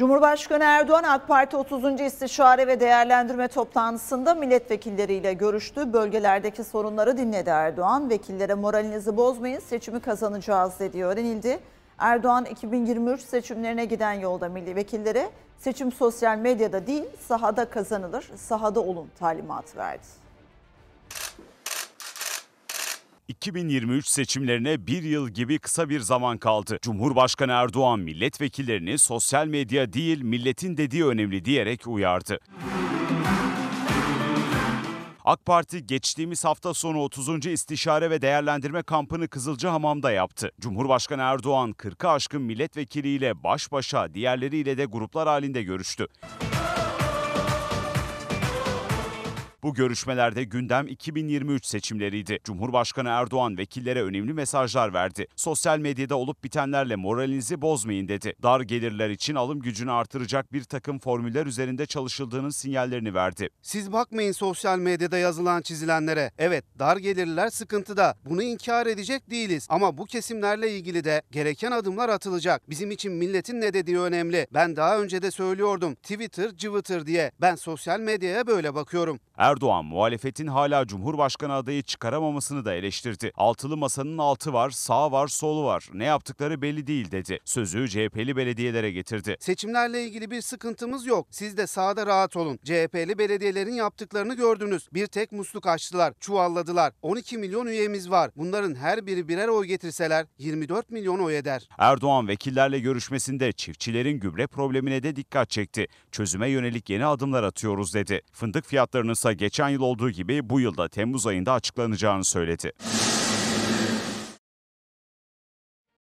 Cumhurbaşkanı Erdoğan AK Parti 30. İstişare ve Değerlendirme Toplantısında milletvekilleriyle görüştü. Bölgelerdeki sorunları dinledi Erdoğan. Vekillere moralinizi bozmayın seçimi kazanacağız dediği öğrenildi. Erdoğan 2023 seçimlerine giden yolda milli vekillere seçim sosyal medyada değil sahada kazanılır, sahada olun talimatı verdi. 2023 seçimlerine bir yıl gibi kısa bir zaman kaldı. Cumhurbaşkanı Erdoğan milletvekillerini sosyal medya değil milletin dediği önemli diyerek uyardı. AK Parti geçtiğimiz hafta sonu 30. istişare ve değerlendirme kampını Kızılcahamam'da yaptı. Cumhurbaşkanı Erdoğan 40'a aşkın milletvekiliyle baş başa diğerleriyle de gruplar halinde görüştü. Bu görüşmelerde gündem 2023 seçimleriydi. Cumhurbaşkanı Erdoğan vekillere önemli mesajlar verdi. Sosyal medyada olup bitenlerle moralinizi bozmayın dedi. Dar gelirler için alım gücünü artıracak bir takım formüller üzerinde çalışıldığının sinyallerini verdi. Siz bakmayın sosyal medyada yazılan çizilenlere. Evet dar gelirler sıkıntıda. Bunu inkar edecek değiliz. Ama bu kesimlerle ilgili de gereken adımlar atılacak. Bizim için milletin ne dediği önemli. Ben daha önce de söylüyordum. Twitter cıvıtır diye. Ben sosyal medyaya böyle bakıyorum. Erdoğan Erdoğan muhalefetin hala Cumhurbaşkanı adayı çıkaramamasını da eleştirdi. Altılı masanın altı var, sağ var, solu var. Ne yaptıkları belli değil dedi. Sözü CHP'li belediyelere getirdi. Seçimlerle ilgili bir sıkıntımız yok. Siz de sağda rahat olun. CHP'li belediyelerin yaptıklarını gördünüz. Bir tek musluk açtılar, çuvalladılar. 12 milyon üyemiz var. Bunların her biri birer oy getirseler 24 milyon oy eder. Erdoğan vekillerle görüşmesinde çiftçilerin gübre problemine de dikkat çekti. Çözüme yönelik yeni adımlar atıyoruz dedi. Fındık fiyatlarının ise geçen yıl olduğu gibi bu yılda Temmuz ayında açıklanacağını söyledi.